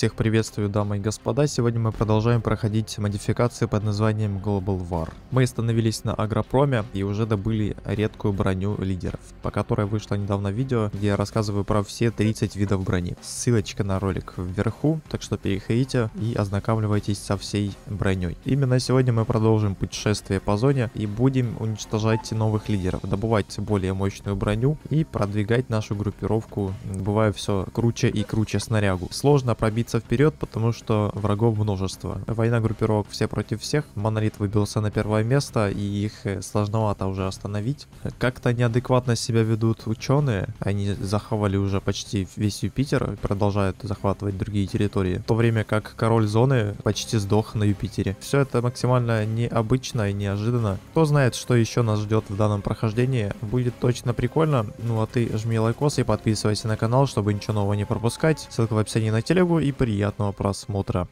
всех приветствую, дамы и господа. Сегодня мы продолжаем проходить модификации под названием Global War. Мы остановились на Агропроме и уже добыли редкую броню лидеров, по которой вышло недавно видео, где я рассказываю про все 30 видов брони. Ссылочка на ролик вверху, так что переходите и ознакомливайтесь со всей броней. Именно сегодня мы продолжим путешествие по зоне и будем уничтожать новых лидеров, добывать более мощную броню и продвигать нашу группировку, добывая все круче и круче снарягу. Сложно пробить двигаться вперед, потому что врагов множество. Война группировок все против всех, монолит выбился на первое место, и их э, сложновато уже остановить. Как-то неадекватно себя ведут ученые, они захавали уже почти весь Юпитер и продолжают захватывать другие территории, в то время как король зоны почти сдох на Юпитере. Все это максимально необычно и неожиданно. Кто знает, что еще нас ждет в данном прохождении, будет точно прикольно. Ну а ты жми лайкос и подписывайся на канал, чтобы ничего нового не пропускать. Ссылка в описании на телегу и приятного просмотра.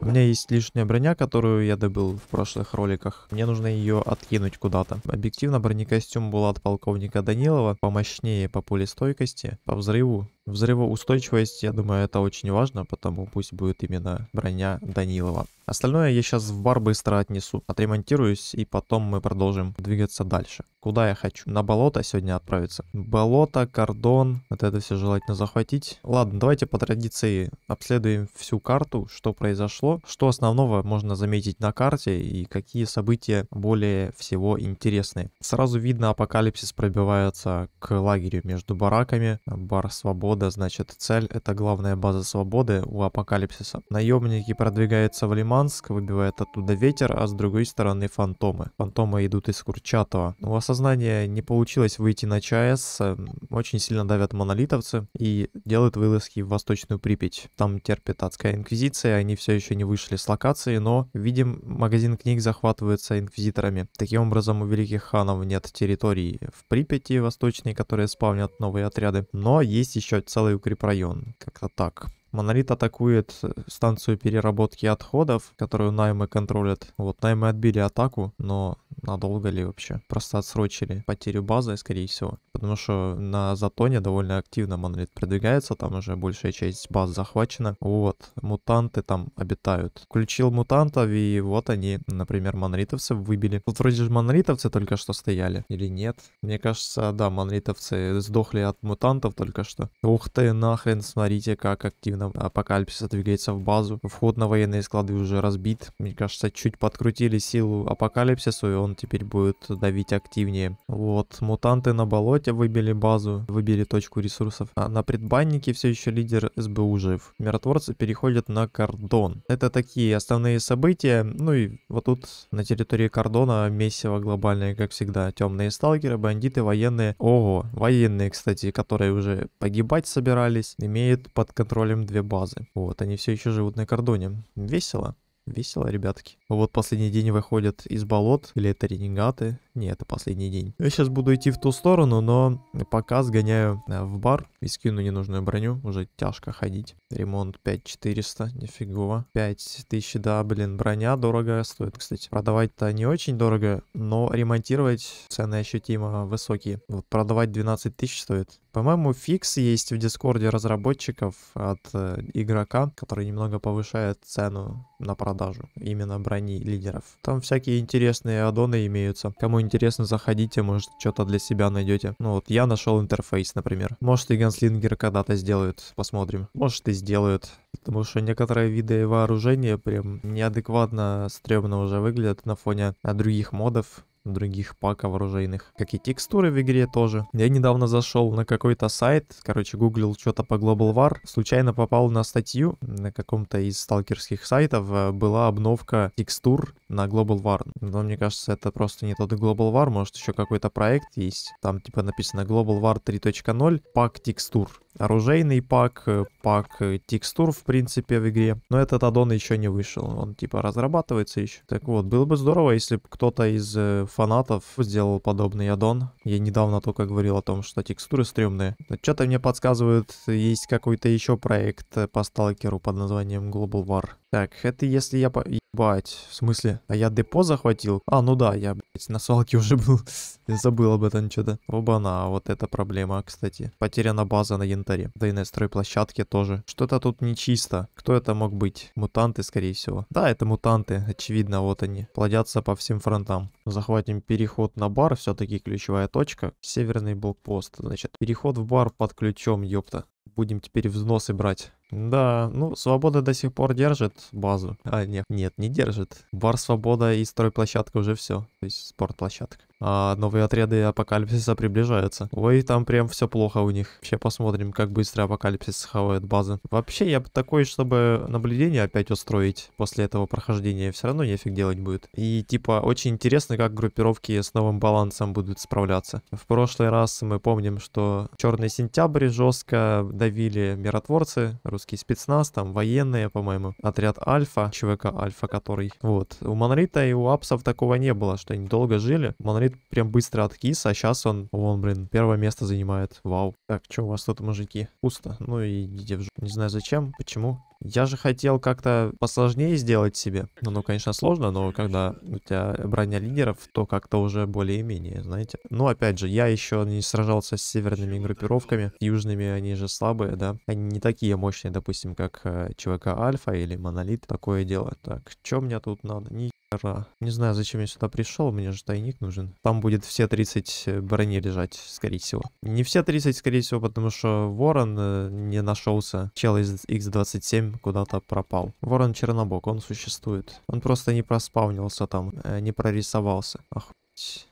У меня есть лишняя броня, которую я добыл в прошлых роликах. Мне нужно ее откинуть куда-то. Объективно бронекостюм был от полковника Данилова, помощнее по пулестойкости, по взрыву, Взрывоустойчивость, я думаю, это очень важно, потому пусть будет именно броня Данилова. Остальное я сейчас в бар быстро отнесу, отремонтируюсь, и потом мы продолжим двигаться дальше. Куда я хочу? На болото сегодня отправиться. Болото, кордон, вот это все желательно захватить. Ладно, давайте по традиции обследуем всю карту, что произошло, что основного можно заметить на карте и какие события более всего интересны. Сразу видно, апокалипсис пробивается к лагерю между бараками, бар свободы свобода, значит, цель — это главная база свободы у апокалипсиса. Наемники продвигаются в Лиманск, выбивают оттуда ветер, а с другой стороны фантомы. Фантомы идут из Курчатова. У ну, осознания не получилось выйти на ЧАЭС, эм, очень сильно давят монолитовцы и делают вылазки в Восточную Припять. Там терпит адская инквизиция, они все еще не вышли с локации, но, видим, магазин книг захватывается инквизиторами. Таким образом, у великих ханов нет территории в Припяти восточной, которые спавнят новые отряды. Но есть еще целый укрепрайон. Как-то так. Монолит атакует э, станцию переработки отходов, которую наймы контролят. Вот, наймы отбили атаку, но надолго ли вообще? Просто отсрочили потерю базы, скорее всего. Потому что на Затоне довольно активно монолит продвигается, там уже большая часть баз захвачена. Вот, мутанты там обитают. Включил мутантов, и вот они, например, монолитовцев выбили. Тут вроде же монолитовцы только что стояли, или нет? Мне кажется, да, монолитовцы сдохли от мутантов только что. Ух ты, нахрен, смотрите, как активно воинов апокалипсиса двигается в базу. Вход на военные склады уже разбит. Мне кажется, чуть подкрутили силу апокалипсису, и он теперь будет давить активнее. Вот, мутанты на болоте выбили базу, выбили точку ресурсов. А на предбаннике все еще лидер СБУ жив. Миротворцы переходят на кордон. Это такие основные события. Ну и вот тут на территории кордона месиво глобальное, как всегда. Темные сталкеры, бандиты, военные. Ого, военные, кстати, которые уже погибать собирались, имеют под контролем две базы. Вот, они все еще живут на кордоне. Весело. Весело, ребятки. Вот последний день выходят из болот. Или это ренегаты? Не, это последний день. Я сейчас буду идти в ту сторону, но пока сгоняю э, в бар и скину ненужную броню. Уже тяжко ходить. Ремонт 5400, нифигово. 5000, да, блин, броня дорогая стоит, кстати. Продавать-то не очень дорого, но ремонтировать цены ощутимо высокие. Вот продавать 12 тысяч стоит. По-моему, фикс есть в Дискорде разработчиков от э, игрока, который немного повышает цену на продажу именно брони лидеров. Там всякие интересные аддоны имеются. Кому интересно, заходите, может, что-то для себя найдете. Ну вот, я нашел интерфейс, например. Может, и Ганслингер когда-то сделают, посмотрим. Может, и сделают. Потому что некоторые виды вооружения прям неадекватно стрёмно уже выглядят на фоне других модов других паков оружейных. Как и текстуры в игре тоже. Я недавно зашел на какой-то сайт, короче, гуглил что-то по Global War, случайно попал на статью на каком-то из сталкерских сайтов, э, была обновка текстур на Global War. Но мне кажется, это просто не тот Global War, может еще какой-то проект есть. Там типа написано Global War 3.0, пак текстур оружейный пак, э, пак э, текстур, в принципе, в игре. Но этот аддон еще не вышел, он типа разрабатывается еще. Так вот, было бы здорово, если бы кто-то из э, фанатов сделал подобный аддон. Я недавно только говорил о том, что текстуры стрёмные. Но что-то мне подсказывают, есть какой-то еще проект по сталкеру под названием Global War. Так, это если я... По... Ебать, в смысле? А я депо захватил? А, ну да, я, блядь, на свалке уже был. я забыл об этом что-то. Оба-на, вот это проблема, кстати. Потеряна база на янтаре. Да и на стройплощадке тоже. Что-то тут нечисто. Кто это мог быть? Мутанты, скорее всего. Да, это мутанты, очевидно, вот они. Плодятся по всем фронтам. Захватим переход на бар, все-таки ключевая точка. Северный блокпост, значит. Переход в бар под ключом, ёпта. Будем теперь взносы брать. Да, ну, Свобода до сих пор держит базу. А, нет, нет, не держит. Бар Свобода и стройплощадка уже все. То есть спортплощадка а новые отряды апокалипсиса приближаются. Ой, там прям все плохо у них. Вообще посмотрим, как быстро апокалипсис схавает базы. Вообще, я бы такой, чтобы наблюдение опять устроить после этого прохождения, все равно нефиг делать будет. И типа, очень интересно, как группировки с новым балансом будут справляться. В прошлый раз мы помним, что Черный Сентябрь жестко давили миротворцы, русский спецназ, там военные, по-моему, отряд Альфа, ЧВК Альфа, который. Вот. У Монрита и у Апсов такого не было, что они долго жили. Монрит прям быстро откис, а сейчас он, вон, блин, первое место занимает. Вау. Так, что у вас тут, мужики? Пусто. Ну и идите в жопу. Не знаю зачем, почему. Я же хотел как-то посложнее сделать себе. Ну, ну, конечно, сложно, но когда у тебя броня лидеров, то как-то уже более-менее, знаете. Ну, опять же, я еще не сражался с северными группировками. Южными они же слабые, да. Они не такие мощные, допустим, как э, ЧВК Альфа или Монолит. Такое дело. Так, что мне тут надо? Ни хера. Не знаю, зачем я сюда пришел, мне же тайник нужен. Там будет все 30 э, брони лежать, скорее всего. Не все 30, скорее всего, потому что Ворон э, не нашелся. Чел из X27 куда-то пропал. Ворон Чернобог, он существует. Он просто не проспавнился там, э, не прорисовался. Ах,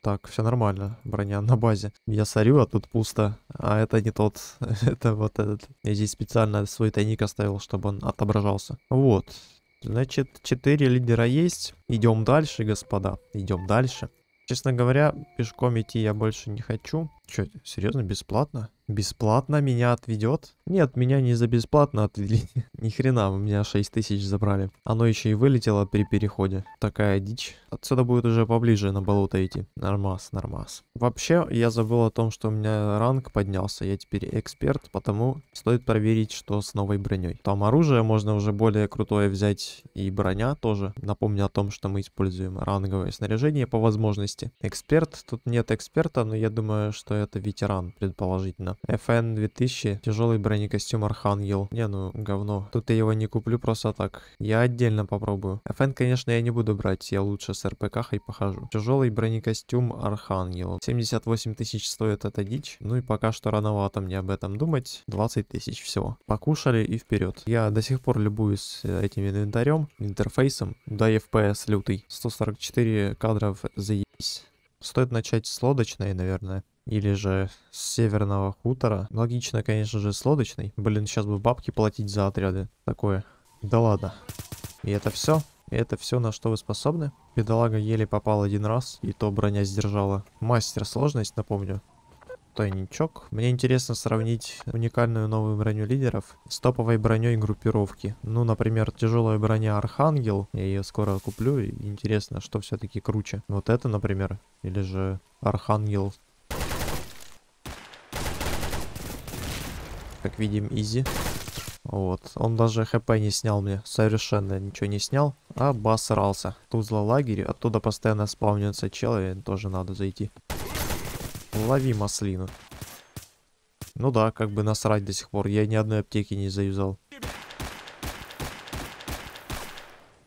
так, все нормально, броня на базе. Я сорю, а тут пусто. А это не тот, это вот этот. Я здесь специально свой тайник оставил, чтобы он отображался. Вот, значит, 4 лидера есть. Идем дальше, господа, идем дальше. Честно говоря, пешком идти я больше не хочу. Че, серьезно, бесплатно? Бесплатно меня отведет? Нет, меня не за бесплатно отвели. Ни хрена, у меня 6 тысяч забрали. Оно еще и вылетело при переходе. Такая дичь. Отсюда будет уже поближе на болото идти. Нормас, нормас. Вообще, я забыл о том, что у меня ранг поднялся. Я теперь эксперт, потому стоит проверить, что с новой броней. Там оружие можно уже более крутое взять и броня тоже. Напомню о том, что мы используем ранговое снаряжение по возможности. Эксперт, тут нет эксперта, но я думаю, что это ветеран, предположительно. FN 2000, тяжелый бронекостюм Архангел. Не, ну, говно. Тут я его не куплю просто так. Я отдельно попробую. FN, конечно, я не буду брать, я лучше с РПК и похожу. Тяжелый бронекостюм Архангел. 78 тысяч стоит эта дичь. Ну и пока что рановато мне об этом думать. 20 тысяч всего. Покушали и вперед. Я до сих пор любуюсь э, этим инвентарем, интерфейсом. Да, FPS лютый. 144 кадров за. Стоит начать с лодочной, наверное или же с северного хутора. Ну, логично, конечно же, с лодочной. Блин, сейчас бы бабки платить за отряды. Такое. Да ладно. И это все? это все, на что вы способны? Педалага еле попал один раз, и то броня сдержала. Мастер сложность, напомню. Тайничок. Мне интересно сравнить уникальную новую броню лидеров с топовой броней группировки. Ну, например, тяжелая броня Архангел. Я ее скоро куплю. Интересно, что все-таки круче. Вот это, например. Или же Архангел как видим, изи. Вот, он даже хп не снял мне, совершенно ничего не снял, а обосрался. Тузла лагерь, оттуда постоянно спавнится челы, тоже надо зайти. Лови маслину. Ну да, как бы насрать до сих пор, я ни одной аптеки не завязал.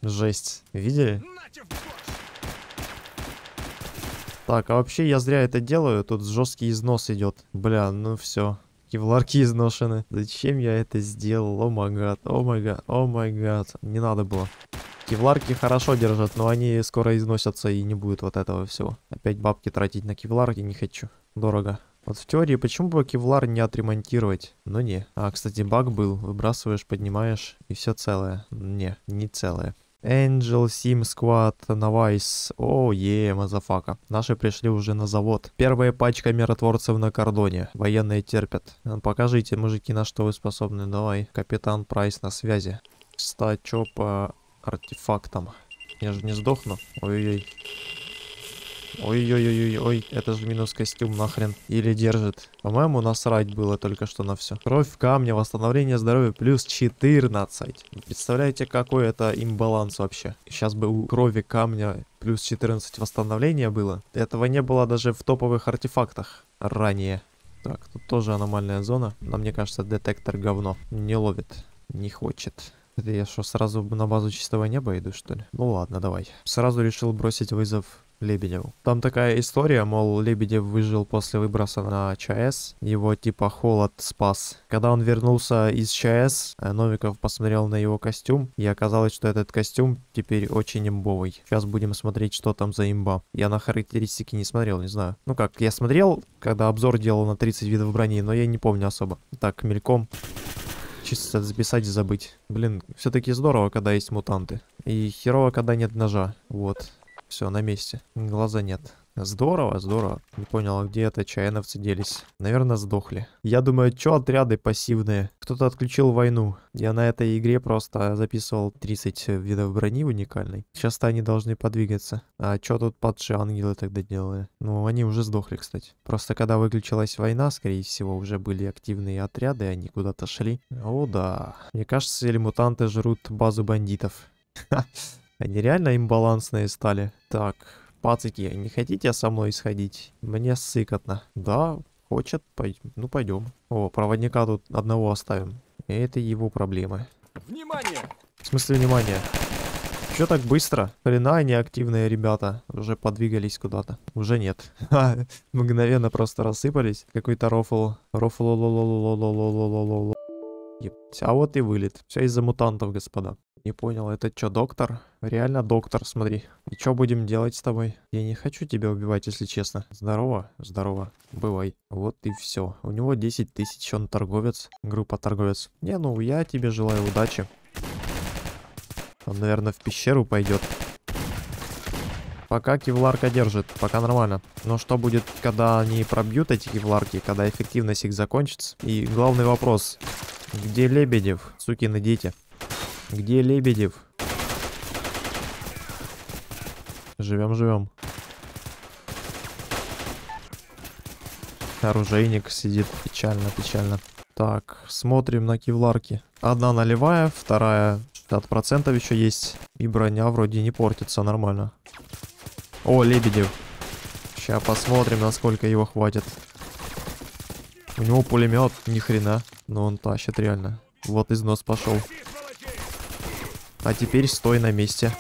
Жесть, видели? Так, а вообще я зря это делаю, тут жесткий износ идет. Бля, ну все, Кевларки изношены. Зачем я это сделал? О май гад, о май гад, о май гад. Не надо было. Кевларки хорошо держат, но они скоро износятся и не будет вот этого всего. Опять бабки тратить на кевларки не хочу. Дорого. Вот в теории, почему бы кевлар не отремонтировать? Но ну не. А, кстати, баг был. Выбрасываешь, поднимаешь, и все целое. Не, не целое. Angel Sim Squad Novice. О, е, мазафака. Наши пришли уже на завод. Первая пачка миротворцев на кордоне. Военные терпят. А, покажите, мужики, на что вы способны. Давай. Капитан Прайс на связи. Стачо по артефактам. Я же не сдохну. Ой-ой-ой. Ой-ой-ой-ой, ой, это же минус костюм нахрен. Или держит. По-моему, насрать было только что на все. Кровь в восстановление здоровья плюс 14. Представляете, какой это имбаланс вообще. Сейчас бы у крови камня плюс 14 восстановления было. Этого не было даже в топовых артефактах ранее. Так, тут тоже аномальная зона. Но мне кажется, детектор говно. Не ловит. Не хочет. Это я что, сразу на базу чистого неба иду, что ли? Ну ладно, давай. Сразу решил бросить вызов Лебедеву. Там такая история, мол, Лебедев выжил после выброса на ЧАЭС, его типа холод спас. Когда он вернулся из ЧАЭС, э, Новиков посмотрел на его костюм, и оказалось, что этот костюм теперь очень имбовый. Сейчас будем смотреть, что там за имба. Я на характеристики не смотрел, не знаю. Ну как, я смотрел, когда обзор делал на 30 видов брони, но я не помню особо. Так, мельком чисто записать и забыть. Блин, все-таки здорово, когда есть мутанты. И херово, когда нет ножа. Вот. Все, на месте. Глаза нет. Здорово, здорово. Не понял, где это чайновцы делись. Наверное, сдохли. Я думаю, чё отряды пассивные? Кто-то отключил войну. Я на этой игре просто записывал 30 видов брони уникальной. Сейчас-то они должны подвигаться. А чё тут падшие ангелы тогда делали? Ну, они уже сдохли, кстати. Просто когда выключилась война, скорее всего, уже были активные отряды, они куда-то шли. О, да. Мне кажется, или мутанты жрут базу бандитов. Они реально имбалансные стали. Так, пацики, а не хотите со мной сходить? Мне сыкотно. Да, хочет, пой... ну пойдем. О, проводника тут одного оставим. Это его проблемы. Внимание! В смысле внимание? Че так быстро? Хрена они активные ребята. Уже подвигались куда-то. Уже нет. Мгновенно просто рассыпались. Какой-то рофл. Рофл. А вот и вылет. Все из-за мутантов, господа. Не понял, это что, доктор? Реально доктор, смотри. И что будем делать с тобой? Я не хочу тебя убивать, если честно. Здорово, здорово, бывай. Вот и все. У него 10 тысяч, он торговец, группа торговец. Не, ну я тебе желаю удачи. Он, наверное, в пещеру пойдет. Пока кевларка держит, пока нормально. Но что будет, когда они пробьют эти кевларки, когда эффективность их закончится? И главный вопрос, где Лебедев, сукины дети? Где Лебедев? Живем, живем. Оружейник сидит печально, печально. Так, смотрим на кевларки. Одна налевая, вторая 60% еще есть. И броня вроде не портится нормально. О, Лебедев. Сейчас посмотрим, насколько его хватит. У него пулемет, ни хрена. Но он тащит реально. Вот износ пошел. А теперь стой на месте.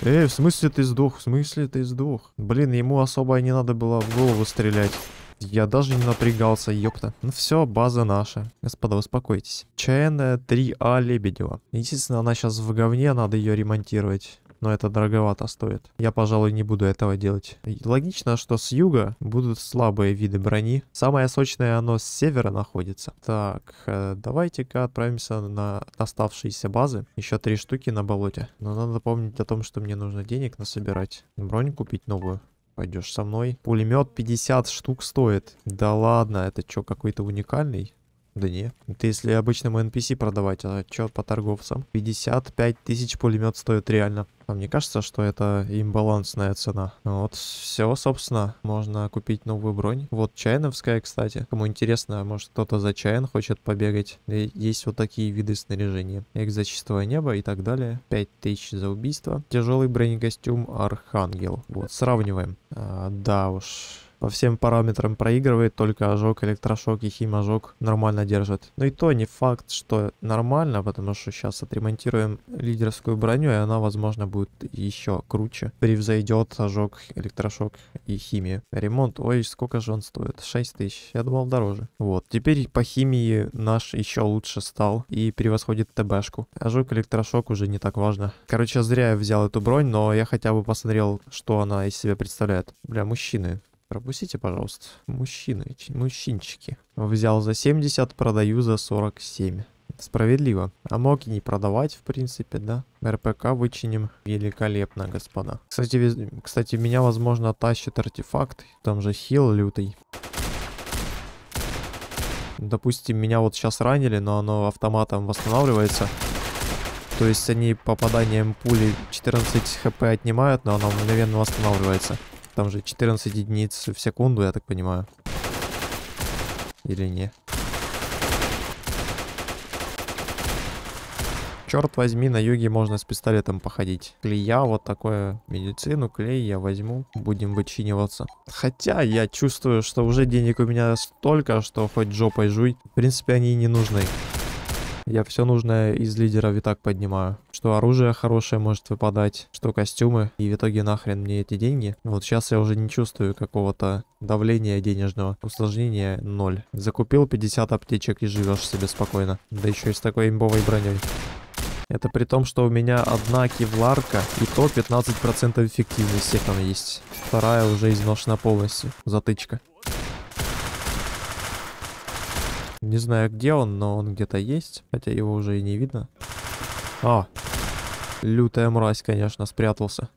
Эй, в смысле ты сдох? В смысле ты сдох? Блин, ему особо не надо было в голову стрелять. Я даже не напрягался, ёпта. Ну все, база наша. Господа, успокойтесь. ЧН 3А Лебедева. Естественно, она сейчас в говне, надо ее ремонтировать но это дороговато стоит. Я, пожалуй, не буду этого делать. Логично, что с юга будут слабые виды брони. Самое сочное оно с севера находится. Так, э, давайте-ка отправимся на оставшиеся базы. Еще три штуки на болоте. Но надо помнить о том, что мне нужно денег насобирать. Бронь купить новую пойдешь со мной. Пулемет 50 штук стоит. Да ладно, это что, какой-то уникальный? Да не. Это если обычному NPC продавать, а чё по торговцам? 55 тысяч пулемет стоит реально. А мне кажется, что это имбалансная цена. Вот, все, собственно, можно купить новую бронь. Вот чайновская, кстати. Кому интересно, может кто-то за чайн хочет побегать. Э, есть вот такие виды снаряжения. Экзочистое небо и так далее. 5000 за убийство. Тяжелый бронекостюм Архангел. Вот, сравниваем. А, да уж... По всем параметрам проигрывает, только ожог, электрошок и химожог нормально держит. Но и то не факт, что нормально, потому что сейчас отремонтируем лидерскую броню, и она, возможно, будет еще круче. Превзойдет ожог, электрошок и химия. Ремонт, ой, сколько же он стоит? 6 тысяч. Я думал, дороже. Вот. Теперь по химии наш еще лучше стал и превосходит ТБшку. Ожог, электрошок уже не так важно. Короче, зря я взял эту бронь, но я хотя бы посмотрел, что она из себя представляет. Бля, мужчины. Пропустите, пожалуйста. Мужчины, мужчинчики. Взял за 70, продаю за 47. Справедливо. А мог и не продавать, в принципе, да. РПК вычиним. Великолепно, господа. Кстати, кстати меня, возможно, тащит артефакт. Там же хил лютый. Допустим, меня вот сейчас ранили, но оно автоматом восстанавливается. То есть они попаданием пули 14 хп отнимают, но оно мгновенно восстанавливается. Там же 14 единиц в секунду, я так понимаю. Или не? Черт возьми, на юге можно с пистолетом походить. Клея, вот такое медицину, клей я возьму. Будем вычиниваться. Хотя я чувствую, что уже денег у меня столько, что хоть жопой жуй. В принципе, они не нужны. Я все нужное из лидера витак поднимаю. Что оружие хорошее может выпадать, что костюмы. И в итоге нахрен мне эти деньги. Вот сейчас я уже не чувствую какого-то давления денежного. Усложнение 0. Закупил 50 аптечек и живешь себе спокойно. Да еще и с такой имбовой броней. Это при том, что у меня одна кевларка, и то 15% эффективности там есть. Вторая уже изношена полностью. Затычка. Не знаю, где он, но он где-то есть. Хотя его уже и не видно. А, лютая мразь, конечно, спрятался.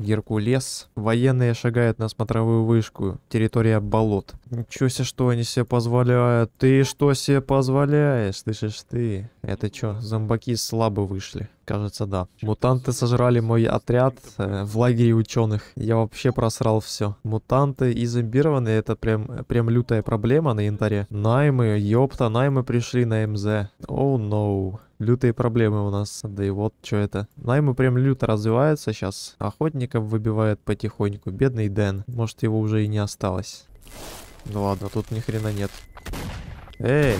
Геркулес. Военные шагают на смотровую вышку. Территория болот. Ничего себе, что они себе позволяют. Ты что себе позволяешь? Слышишь ты? Это что, зомбаки слабо вышли? Кажется, да. Мутанты сожрали мой отряд э, в лагере ученых. Я вообще просрал все. Мутанты и зомбированные это прям, прям лютая проблема на янтаре. Наймы, ёпта, наймы пришли на МЗ. Оу, oh, no. Лютые проблемы у нас. Да и вот что это. Наймы ну, прям люто развиваются сейчас. Охотников выбивает потихоньку. Бедный Дэн. Может его уже и не осталось. Ну ладно, тут ни хрена нет. Эй,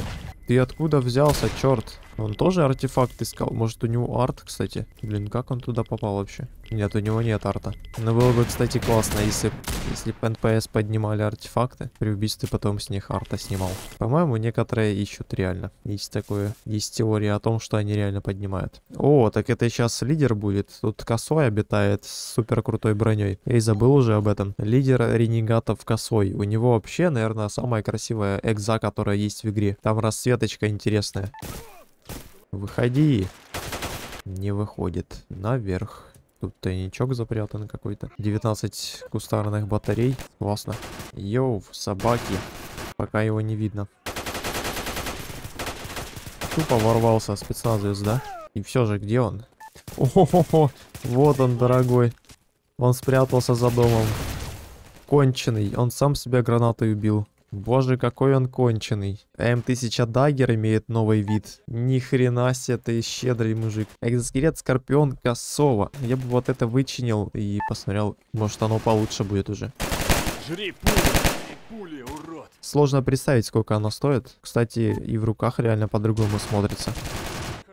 ты откуда взялся, черт? Он тоже артефакт искал. Может, у него арт, кстати. Блин, как он туда попал вообще? Нет, у него нет арта. Но ну, было бы, кстати, классно, если, если бы НПС поднимали артефакты. При убийстве потом с них арта снимал. По-моему, некоторые ищут реально. Есть такое. Есть теория о том, что они реально поднимают. О, так это сейчас лидер будет. Тут косой обитает с супер крутой броней. Я и забыл уже об этом. Лидер ренегатов косой. У него вообще, наверное, самая красивая экза, которая есть в игре. Там расцветочка интересная. Выходи. Не выходит. Наверх. Тут тайничок запрятан какой-то. 19 кустарных батарей. Классно. Йоу, собаки. Пока его не видно. Тупо ворвался спецназовец, да? И все же, где он? о хо хо Вот он, дорогой. Он спрятался за домом. Конченый. Он сам себя гранатой убил. Боже, какой он конченый. М1000 Дагер имеет новый вид. Ни хрена себе, ты щедрый мужик. Экзоскелет Скорпион Косова. Я бы вот это вычинил и посмотрел. Может оно получше будет уже. Жри пули, жри пули, урод. Сложно представить, сколько оно стоит. Кстати, и в руках реально по-другому смотрится.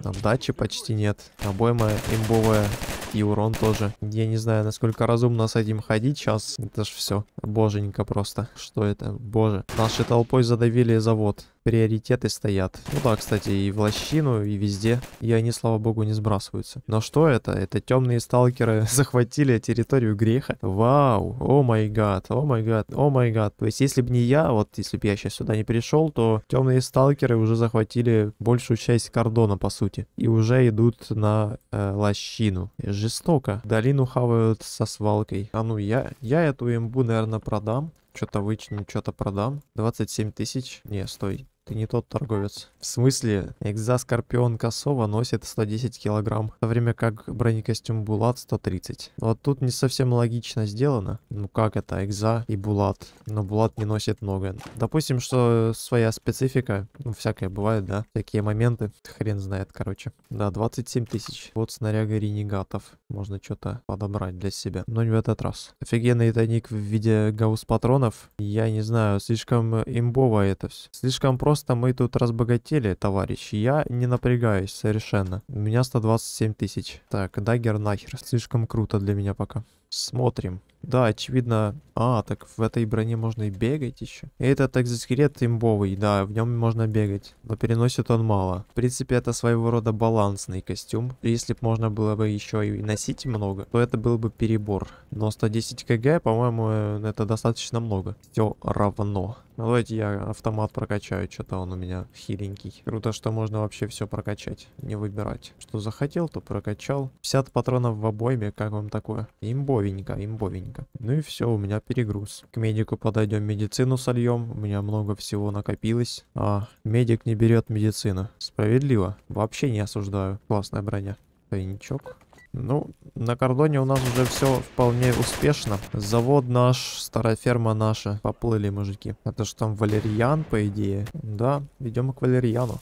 Там дачи почти нет. Обойма имбовая. И урон тоже. Я не знаю, насколько разумно с этим ходить сейчас. Это ж все. Боженька просто. Что это? Боже. Нашей толпой задавили завод приоритеты стоят. Ну да, кстати, и в лощину, и везде. И они, слава богу, не сбрасываются. Но что это? Это темные сталкеры захватили территорию греха. Вау! О май гад! О май гад! О май гад! То есть, если бы не я, вот если бы я сейчас сюда не пришел, то темные сталкеры уже захватили большую часть кордона, по сути. И уже идут на э, лощину. Жестоко. Долину хавают со свалкой. А ну я, я эту имбу, наверное, продам. Что-то вычню, что-то продам. 27 тысяч. Не, стой. Ты не тот торговец. В смысле, экзоскорпион Косова носит 110 килограмм, в то время как бронекостюм Булат 130. Вот тут не совсем логично сделано. Ну как это, экза и Булат? Но Булат не носит много. Допустим, что своя специфика, ну всякое бывает, да? Такие моменты, хрен знает, короче. Да, 27 тысяч. Вот снаряга ренегатов. Можно что-то подобрать для себя. Но не в этот раз. Офигенный тайник в виде гаусс-патронов. Я не знаю, слишком имбово это все. Слишком просто просто мы тут разбогатели, товарищ. Я не напрягаюсь совершенно. У меня 127 тысяч. Так, дагер нахер. Слишком круто для меня пока. Смотрим. Да, очевидно... А, так в этой броне можно и бегать еще. И этот экзоскелет имбовый, да, в нем можно бегать. Но переносит он мало. В принципе, это своего рода балансный костюм. Если бы можно было бы еще и носить много, то это был бы перебор. Но 110 кг, по-моему, э, это достаточно много. Все равно. Ну, давайте я автомат прокачаю, что-то он у меня хиленький. Круто, что можно вообще все прокачать, не выбирать. Что захотел, то прокачал. 50 патронов в обойме, как вам такое? Имбой имбовенько, имбовенько. Ну и все, у меня перегруз. К медику подойдем, медицину сольем. У меня много всего накопилось. А, медик не берет медицину. Справедливо. Вообще не осуждаю. Классная броня. Тайничок. Ну, на кордоне у нас уже все вполне успешно. Завод наш, старая ферма наша. Поплыли, мужики. Это же там валерьян, по идее. Да, идем к валерьяну.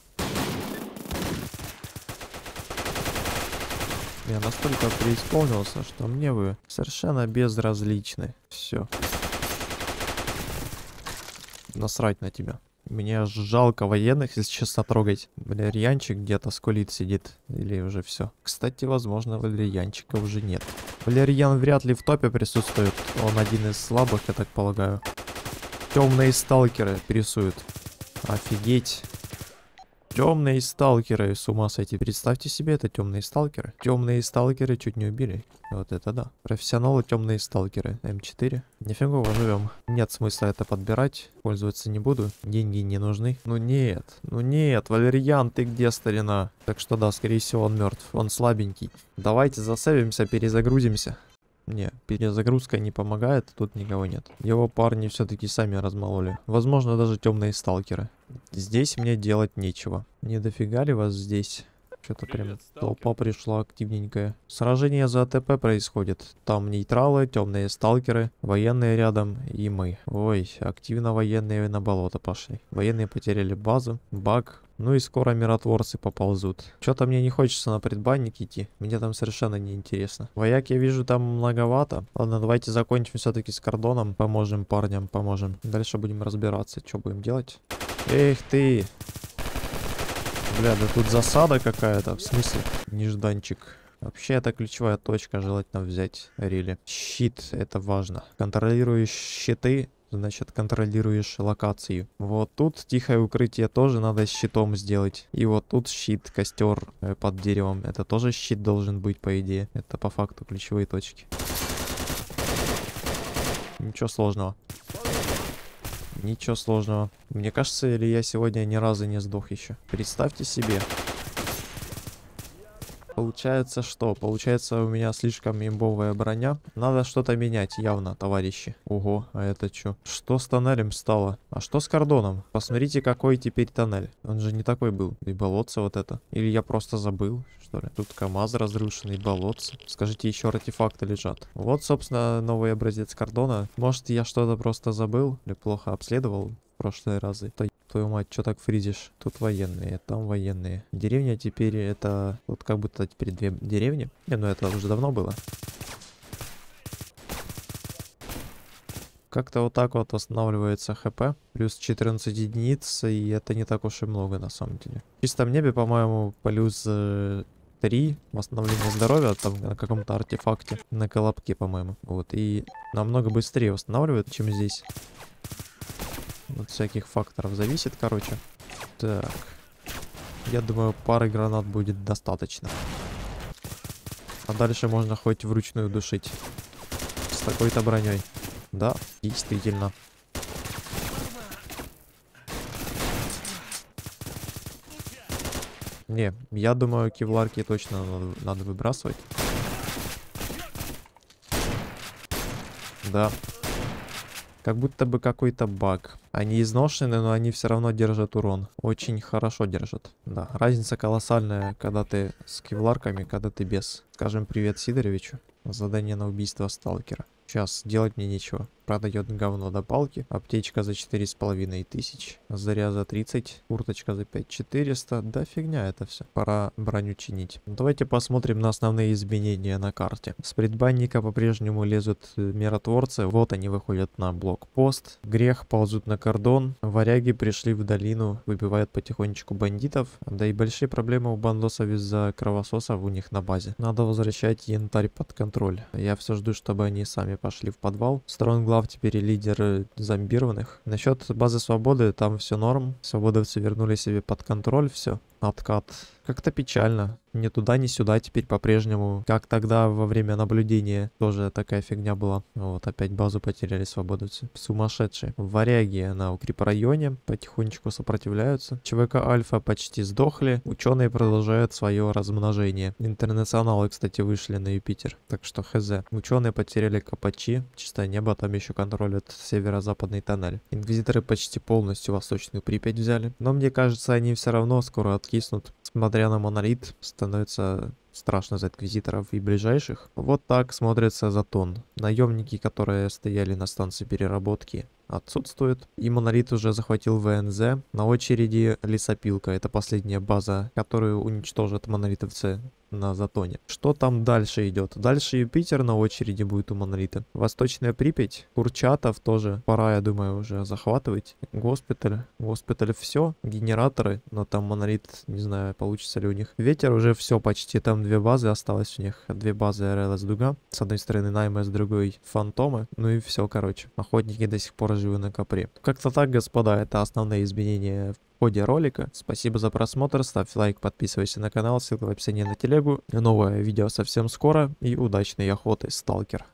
Я настолько преисполнился, что мне вы совершенно безразличны. Все. Насрать на тебя. Мне жалко военных, если честно, трогать. Валерьянчик где-то скулит сидит. Или уже все. Кстати, возможно, валерьянчика уже нет. Валерьян вряд ли в топе присутствует. Он один из слабых, я так полагаю. Темные сталкеры прессуют. Офигеть. Темные сталкеры, с ума сойти. Представьте себе, это темные сталкеры. Темные сталкеры чуть не убили. Вот это да. Профессионалы темные сталкеры. М4. Нифигово живем. Нет смысла это подбирать. Пользоваться не буду. Деньги не нужны. Ну нет. Ну нет. Валерьян, ты где, старина? Так что да, скорее всего он мертв. Он слабенький. Давайте засавимся, перезагрузимся. Не, перезагрузка не помогает, тут никого нет. Его парни все-таки сами размололи. Возможно, даже темные сталкеры. Здесь мне делать нечего. Не дофига ли вас здесь? Что-то прям сталкер. толпа пришла активненькая. Сражение за АТП происходит. Там нейтралы, темные сталкеры, военные рядом и мы. Ой, активно военные на болото пошли. Военные потеряли базу, баг, ну и скоро миротворцы поползут. Что-то мне не хочется на предбанник идти. Мне там совершенно неинтересно. интересно. Вояк я вижу там многовато. Ладно, давайте закончим все-таки с кордоном. Поможем парням, поможем. Дальше будем разбираться, что будем делать. Эх ты! Бля, да тут засада какая-то. В смысле? Нежданчик. Вообще, это ключевая точка, желательно взять рили. Щит, это важно. Контролирую щиты, значит контролируешь локацию. Вот тут тихое укрытие тоже надо щитом сделать. И вот тут щит, костер э, под деревом. Это тоже щит должен быть, по идее. Это по факту ключевые точки. Ничего сложного. Ничего сложного. Мне кажется, или я сегодня ни разу не сдох еще. Представьте себе. Получается что? Получается у меня слишком имбовая броня. Надо что-то менять явно, товарищи. Ого, а это что? Что с тоннелем стало? А что с кордоном? Посмотрите, какой теперь тоннель. Он же не такой был. И болотце вот это. Или я просто забыл, что ли? Тут КамАЗ разрушенный, болотце. Скажите, еще артефакты лежат. Вот, собственно, новый образец кордона. Может, я что-то просто забыл или плохо обследовал? прошлые разы. Да твою мать, что так фризишь? Тут военные, там военные. Деревня теперь это... Вот как будто теперь две деревни. Не, ну это уже давно было. Как-то вот так вот восстанавливается хп. Плюс 14 единиц, и это не так уж и много на самом деле. В чистом небе, по-моему, плюс 3 э, восстановление здоровья там на каком-то артефакте. На колобке, по-моему. Вот, и намного быстрее восстанавливают, чем здесь. От всяких факторов зависит, короче. Так. Я думаю, пары гранат будет достаточно. А дальше можно хоть вручную душить. С такой-то броней. Да, действительно. Не, я думаю, кевларки точно надо выбрасывать. Да. Как будто бы какой-то баг. Они изношены, но они все равно держат урон. Очень хорошо держат. Да, разница колоссальная, когда ты с кевларками, когда ты без. Скажем привет Сидоровичу. Задание на убийство сталкера. Сейчас делать мне нечего. Продает говно до палки. Аптечка за четыре с половиной тысяч. Заря за 30. Курточка за 5400. Да фигня это все. Пора броню чинить. Давайте посмотрим на основные изменения на карте. С предбанника по-прежнему лезут э, миротворцы. Вот они выходят на блокпост. Грех ползут на кордон. Варяги пришли в долину. Выбивают потихонечку бандитов. Да и большие проблемы у бандосов из-за кровососов у них на базе. Надо возвращать янтарь под контроль. Я все жду, чтобы они сами пошли в подвал. Стронглав теперь лидер э, зомбированных. Насчет базы свободы, там все норм. Свободовцы вернули себе под контроль все. Откат как-то печально. Ни туда, ни сюда теперь по-прежнему. Как тогда во время наблюдения тоже такая фигня была. Вот, опять базу потеряли свободовцы. Сумасшедшие. Варяги на укрепрайоне потихонечку сопротивляются. ЧВК Альфа почти сдохли. Ученые продолжают свое размножение. Интернационалы, кстати, вышли на Юпитер. Так что хз. Ученые потеряли Капачи. Чистое небо, там еще контролят северо-западный тоннель. Инквизиторы почти полностью восточную Припять взяли. Но мне кажется, они все равно скоро откиснут смотря на монолит, становится страшно за инквизиторов и ближайших. Вот так смотрится Затон. Наемники, которые стояли на станции переработки, отсутствуют. И Монолит уже захватил ВНЗ. На очереди Лесопилка. Это последняя база, которую уничтожат монолитовцы на Затоне. Что там дальше идет? Дальше Юпитер на очереди будет у Монолита. Восточная Припять, Курчатов тоже. Пора, я думаю, уже захватывать. Госпиталь. Госпиталь все. Генераторы. Но там Монолит, не знаю, получится ли у них. Ветер уже все почти. Там там две базы осталось у них. Две базы РЛС Дуга. С одной стороны Найма, с другой Фантомы. Ну и все, короче. Охотники до сих пор живы на капри Как-то так, господа, это основные изменения в ходе ролика. Спасибо за просмотр, ставь лайк, подписывайся на канал, ссылка в описании на телегу. Новое видео совсем скоро и удачной охоты, сталкер.